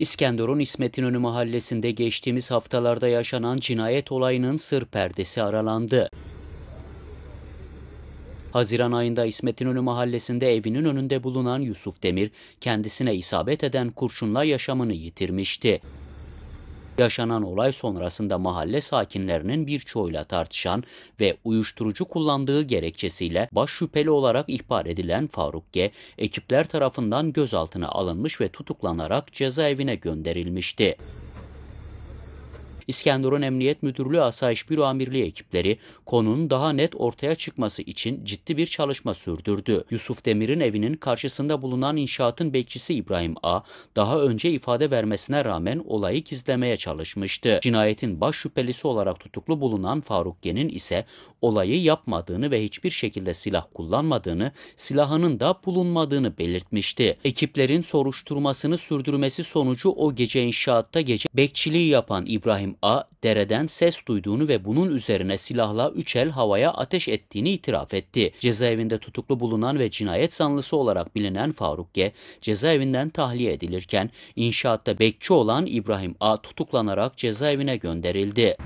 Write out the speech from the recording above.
İskenderun İsmet İnönü mahallesinde geçtiğimiz haftalarda yaşanan cinayet olayının sır perdesi aralandı. Haziran ayında İsmet İnönü mahallesinde evinin önünde bulunan Yusuf Demir, kendisine isabet eden kurşunla yaşamını yitirmişti. Yaşanan olay sonrasında mahalle sakinlerinin birçoğuyla tartışan ve uyuşturucu kullandığı gerekçesiyle baş şüpheli olarak ihbar edilen Faruk G, ekipler tarafından gözaltına alınmış ve tutuklanarak cezaevine gönderilmişti. İskenderun Emniyet Müdürlüğü Asayiş Büro Amirliği ekipleri konunun daha net ortaya çıkması için ciddi bir çalışma sürdürdü. Yusuf Demir'in evinin karşısında bulunan inşaatın bekçisi İbrahim A. daha önce ifade vermesine rağmen olayı gizlemeye çalışmıştı. Cinayetin baş şüphelisi olarak tutuklu bulunan Faruk Gen'in ise olayı yapmadığını ve hiçbir şekilde silah kullanmadığını, silahının da bulunmadığını belirtmişti. Ekiplerin soruşturmasını sürdürmesi sonucu o gece inşaatta gece bekçiliği yapan İbrahim A dereden ses duyduğunu ve bunun üzerine silahla üç el havaya ateş ettiğini itiraf etti. Cezaevinde tutuklu bulunan ve cinayet zanlısı olarak bilinen Faruk G cezaevinden tahliye edilirken inşaatta bekçi olan İbrahim A tutuklanarak cezaevine gönderildi.